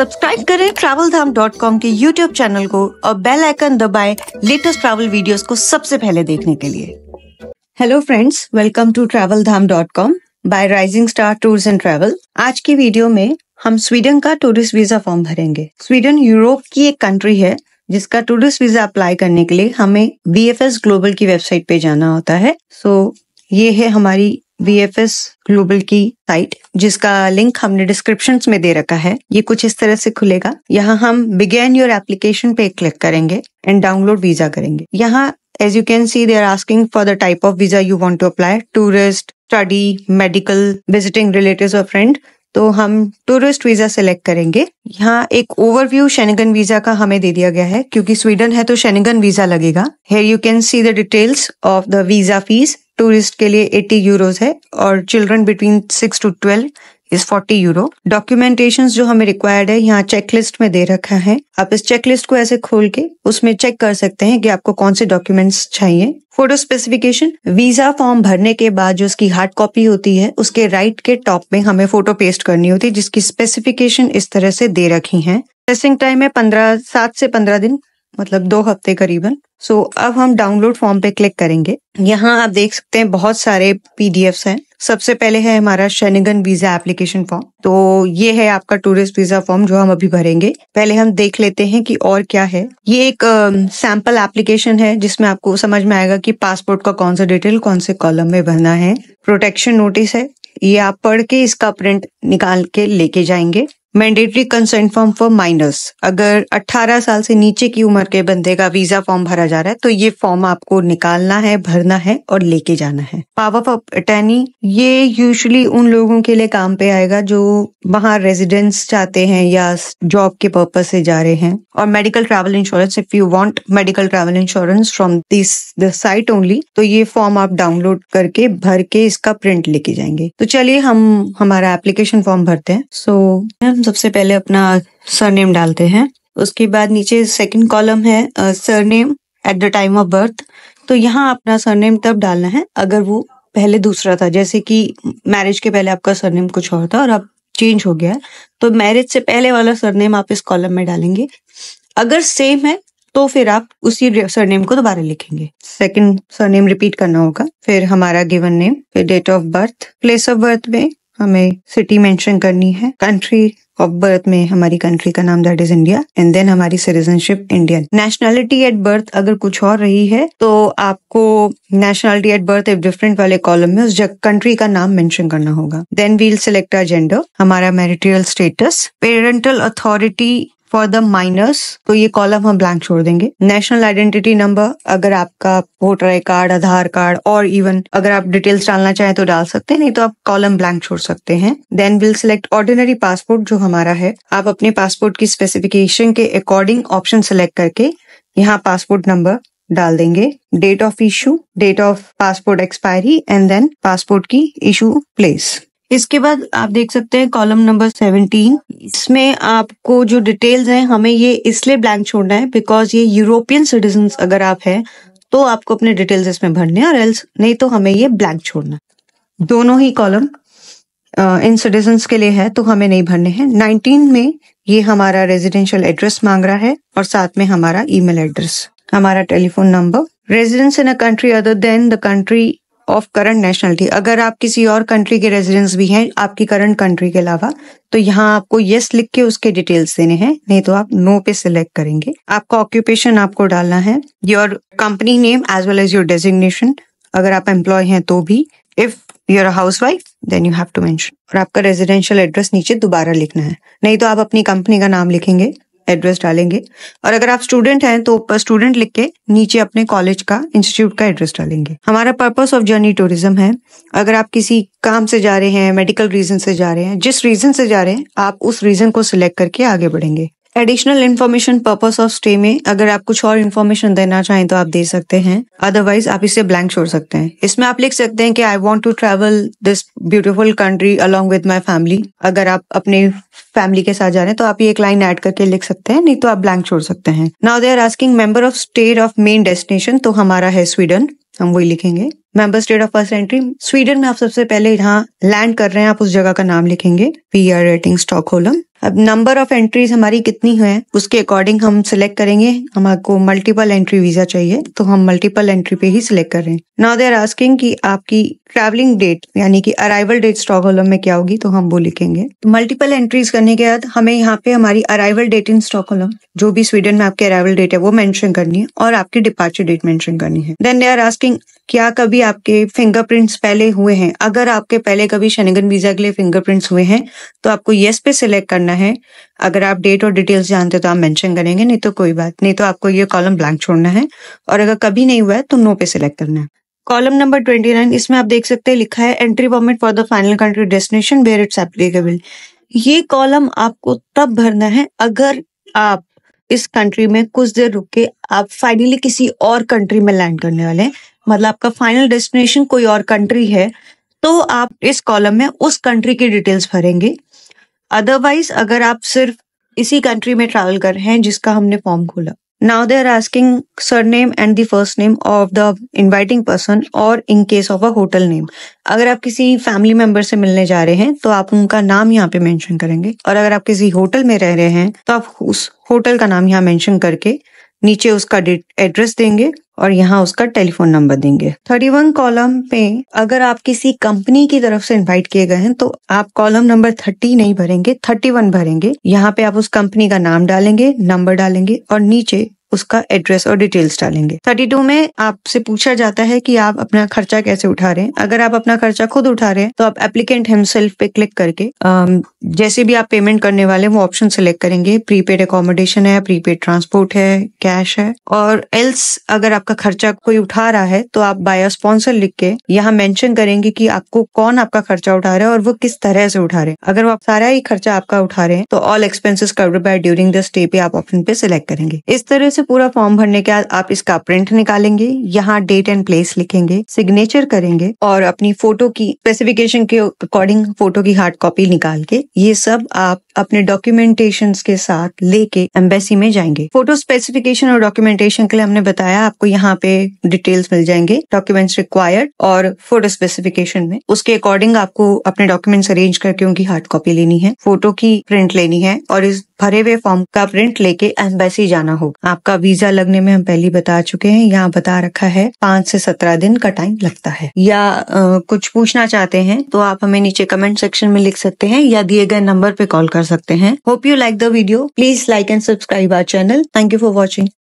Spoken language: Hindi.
सब्सक्राइब करें ट्रैवल धाम डॉट कॉम के यूट्यूब चैनल को और बेल आइकन दबाएं लेटेस्ट ट्रैवल वीडियोस को सबसे पहले देखने के लिए hello friends welcome to travel Dham dot com by rising star tours and travel आज की वीडियो में हम स्वीडन का टूरिस्ट वीजा फॉर्म भरेंगे स्वीडन यूरोप की एक कंट्री है जिसका टूरिस्ट वीजा अप्लाई करने के लिए हमें बी ग्लोबल की वेबसाइट पे जाना होता है सो so, ये है हमारी वी एफ एस ग्लोबल की साइट जिसका लिंक हमने डिस्क्रिप्शन में दे रखा है ये कुछ इस तरह से खुलेगा यहाँ हम बिगेन योर एप्लीकेशन पे क्लिक करेंगे एंड डाउनलोड वीजा करेंगे यहाँ as you can see they are asking for the type of visa you want to apply tourist study medical visiting relative और फ्रेंड तो हम टूरिस्ट वीजा सिलेक्ट करेंगे यहाँ एक ओवरव्यू शेनिगन वीजा का हमें दे दिया गया है क्योंकि स्वीडन है तो शेनिगन वीजा लगेगा here you can see the details of the visa fees tourist के लिए 80 यूरोस है और children between six to twelve is 40 euro documentation जो हमें रिक्वायर्ड है यहाँ चेकलिस्ट में दे रखा है आप इस चेकलिस्ट को ऐसे खोल के उसमें चेक कर सकते हैं कि आपको कौन से डॉक्यूमेंट्स चाहिए फोटो स्पेसिफिकेशन वीजा फॉर्म भरने के बाद जो उसकी हार्ड कॉपी होती है उसके राइट right के टॉप में हमें फोटो पेस्ट करनी होती है जिसकी स्पेसिफिकेशन इस तरह से दे रखी है टाइम है पंद्रह सात से पंद्रह दिन मतलब दो हफ्ते करीबन सो so, अब हम डाउनलोड फॉर्म पे क्लिक करेंगे यहाँ आप देख सकते हैं बहुत सारे पीडीएफ हैं सबसे पहले है हमारा शनिगन वीजा एप्लीकेशन फॉर्म तो ये है आपका टूरिस्ट वीजा फॉर्म जो हम अभी भरेंगे पहले हम देख लेते हैं कि और क्या है ये एक सैंपल एप्लीकेशन है जिसमें आपको समझ में आएगा कि पासपोर्ट का कौन सा डिटेल कौन से कॉलम में भरना है प्रोटेक्शन नोटिस है ये आप पढ़ के इसका प्रिंट निकाल के लेके जाएंगे mandatory consent form for minors अगर 18 साल से नीचे की उम्र के बंदे का वीजा फॉर्म भरा जा रहा है तो ये फॉर्म आपको निकालना है भरना है और लेके जाना है पावर ऑफ अटर्नी ये यूजली उन लोगों के लिए काम पे आएगा जो वहाँ रेजिडेंस चाहते हैं या जॉब के पर्पज से जा रहे हैं और medical travel insurance if you want medical travel insurance from this the site only तो ये फॉर्म आप डाउनलोड करके भर के इसका प्रिंट लेके जाएंगे तो चलिए हम हमारा एप्लीकेशन फॉर्म भरते हैं सो so, हम सबसे पहले अपना सरनेम डालते हैं उसके बाद नीचे सेकंड कॉलम है surname at the time of birth तो यहाँ अपना सरनेम तब डालना है अगर वो पहले दूसरा था जैसे कि मैरिज के पहले आपका सरनेम कुछ और था और अब चेंज हो गया तो मैरिज से पहले वाला सरनेम आप इस कॉलम में डालेंगे अगर सेम है तो फिर आप उसी सरनेम को दोबारा लिखेंगे सेकंड सरनेम रिपीट करना होगा फिर हमारा गिवन नेम फिर date of birth place of birth में हमें सिटी मेंशन करनी है कंट्री ऑफ बर्थ में हमारी कंट्री का नाम that is India and then हमारी citizenship Indian nationality at birth अगर कुछ और रही है तो आपको नेशनैलिटी एट बर्थ एक डिफरेंट वाले कॉलम में उस कंट्री का नाम मेंशन करना होगा then we'll select our gender हमारा marital status parental authority for the minors तो ये कॉलम हम ब्लैंक छोड़ देंगे नेशनल आइडेंटिटी नंबर अगर आपका voter I card Aadhaar card और इवन अगर आप डिटेल्स डालना चाहें तो डाल सकते हैं नहीं तो आप कॉलम ब्लैंक छोड़ सकते हैं then will select ordinary passport जो हमारा है आप अपने पासपोर्ट की स्पेसिफिकेशन के अकॉर्डिंग ऑप्शन सेलेक्ट करके यहाँ पासपोर्ट नंबर डाल देंगे date of issue date of passport expiry and then passport की इशू प्लेस इसके बाद आप देख सकते हैं कॉलम नंबर सेवनटीन इसमें आपको जो डिटेल्स हैं हमें ये इसलिए ब्लैंक छोड़ना है बिकॉज ये यूरोपियन सिटीजन अगर आप हैं तो आपको अपने डिटेल्स इसमें भरने और एल्स नहीं तो हमें ये ब्लैंक छोड़ना दोनों ही कॉलम इन सिटीजन के लिए है तो हमें नहीं भरने हैं नाइनटीन में ये हमारा रेजिडेंशियल एड्रेस मांग रहा है और साथ में हमारा ईमेल एड्रेस हमारा telephone number residence in a country other than the country of current nationality अगर आप किसी और कंट्री के रेजिडेंस भी हैं आपकी करंट कंट्री के अलावा तो यहाँ आपको येस yes लिख के उसके डिटेल्स देने हैं नहीं तो आप नो no पे सिलेक्ट करेंगे आपका ऑक्यूपेशन आपको डालना है your company name as well as your designation अगर आप एम्प्लॉय हैं तो भी if you're housewife then you have to mention और आपका रेजिडेंशियल एड्रेस नीचे दोबारा लिखना है नहीं तो आप अपनी कंपनी का नाम लिखेंगे एड्रेस डालेंगे और अगर आप स्टूडेंट हैं तो ऊपर स्टूडेंट लिख के नीचे अपने कॉलेज का इंस्टीट्यूट का एड्रेस डालेंगे हमारा पर्पस ऑफ जर्नी टूरिज्म है अगर आप किसी काम से जा रहे हैं मेडिकल रीजन से जा रहे हैं जिस रीजन से जा रहे हैं आप उस रीजन को सिलेक्ट करके आगे बढ़ेंगे additional information purpose of stay में अगर आप कुछ और इन्फॉर्मेशन देना चाहें तो आप दे सकते हैं अदरवाइज आप इसे ब्लैंक छोड़ सकते हैं इसमें आप लिख सकते हैं कि I want to travel this beautiful country along with my family अगर आप अपने फैमिली के साथ जा रहे हैं तो आप ये एक लाइन ऐड करके लिख सकते हैं नहीं तो आप ब्लैंक छोड़ सकते हैं now they are asking member of state of main destination तो हमारा है स्वीडन हम वही लिखेंगे member state of first entry Sweden में आप सबसे पहले यहाँ लैंड कर रहे हैं आप उस जगह का नाम लिखेंगे we are writing Stockholm अब नंबर ऑफ एंट्रीज हमारी कितनी है उसके अकॉर्डिंग हम सिलेक्ट करेंगे हमको मल्टीपल एंट्री वीजा चाहिए तो हम मल्टीपल एंट्री पे ही सिलेक्ट कर रहे हैं नाउ आर आस्किंग कि आपकी ट्रैवलिंग डेट यानी कि अराइवल डेट होलम में क्या होगी तो हम वो लिखेंगे मल्टीपल एंट्रीज करने के बाद हमें यहाँ पे हमारी अराइवल डेट इन होलम जो भी स्वीडन में आपकी अराइवल डेट है वो मेंशन करनी है और आपकी डिपार्चर डेट मेंशन करनी है देन दे आर आस्किंग क्या कभी आपके फिंगरप्रिंट्स पहले हुए हैं अगर आपके पहले कभी शनिगन वीजा के लिए फिंगरप्रिंट्स हुए हैं तो आपको येस पे सिलेक्ट करना है अगर आप डेट और डिटेल्स जानते हो तो आप मेंशन करेंगे नहीं तो कोई बात नहीं तो आपको ये कॉलम ब्लैंक छोड़ना है और अगर कभी नहीं हुआ है तो नो पे सिलेक्ट करना है कॉलम नंबर ट्वेंटी नाइन इसमें आप देख सकते हैं लिखा है entry permit for the final country destination where it's applicable ये कॉलम आपको तब भरना है अगर आप इस कंट्री में कुछ देर रुक के आप फाइनली किसी और कंट्री में लैंड करने वाले हैं मतलब आपका फाइनल डेस्टिनेशन कोई और कंट्री है तो आप इस कॉलम में उस कंट्री की डिटेल्स भरेंगे अदरवाइज अगर आप सिर्फ इसी कंट्री में ट्रैवल कर रहे हैं जिसका हमने फॉर्म खोला now they are asking surname and the first name of the inviting person और in case of a hotel name अगर आप किसी फैमिली मेंबर से मिलने जा रहे हैं तो आप उनका नाम यहाँ पे मेंशन करेंगे और अगर आप किसी होटल में रह रहे हैं तो आप उस होटल का नाम यहाँ मेंशन करके नीचे उसका एड्रेस देंगे और यहाँ उसका टेलीफोन नंबर देंगे थर्टी वन कॉलम पे अगर आप किसी कंपनी की तरफ से इनवाइट किए गए हैं तो आप कॉलम नंबर थर्टी नहीं भरेंगे थर्टी वन भरेंगे यहाँ पे आप उस कंपनी का नाम डालेंगे नंबर डालेंगे और नीचे उसका एड्रेस और डिटेल्स डालेंगे थर्टी टू में आपसे पूछा जाता है कि आप अपना खर्चा कैसे उठा रहे हैं अगर आप अपना खर्चा खुद उठा रहे हैं तो आप एप्लीकेंट हिमसेल्फ पे क्लिक करके जैसे भी आप पेमेंट करने वाले वो ऑप्शन सिलेक्ट करेंगे प्रीपेड अकोमोडेशन है प्रीपेड ट्रांसपोर्ट है कैश है और एल्स अगर आपका खर्चा कोई उठा रहा है तो आप बायो स्पॉन्सर लिख के यहाँ मैंशन करेंगे की आपको कौन आपका खर्चा उठा रहा है और वो किस तरह से उठा रहे हैं अगर वो आप सारा ही खर्चा आपका उठा रहे हैं तो all expenses covered by during the stay पे आप ऑप्शन पे सिलेक्ट करेंगे इस तरह से से पूरा फॉर्म भरने के बाद आप इसका प्रिंट निकालेंगे यहाँ डेट एंड प्लेस लिखेंगे सिग्नेचर करेंगे और अपनी फोटो की स्पेसिफिकेशन के अकॉर्डिंग फोटो की हार्ड कॉपी निकाल के ये सब आप अपने डॉक्यूमेंटेशन के साथ लेके एम्बेसी में जाएंगे फोटो स्पेसिफिकेशन और डॉक्यूमेंटेशन के लिए हमने बताया आपको यहाँ पे डिटेल्स मिल जाएंगे डॉक्यूमेंट्स रिक्वायर्ड और फोटो स्पेसिफिकेशन में उसके अकॉर्डिंग आपको अपने डॉक्यूमेंट्स अरेंज करके उनकी हार्ड कॉपी लेनी है फोटो की प्रिंट लेनी है और इस भरे हुए फॉर्म का प्रिंट लेके एम्बेसी जाना होगा आपका वीजा लगने में हम पहले बता चुके हैं यहाँ बता रखा है पांच से सत्रह दिन का टाइम लगता है या आ, कुछ पूछना चाहते हैं तो आप हमें नीचे कमेंट सेक्शन में लिख सकते हैं या दिए गए नंबर पे कॉल कर सकते हैं hope you like the video please like and subscribe our channel thank you for watching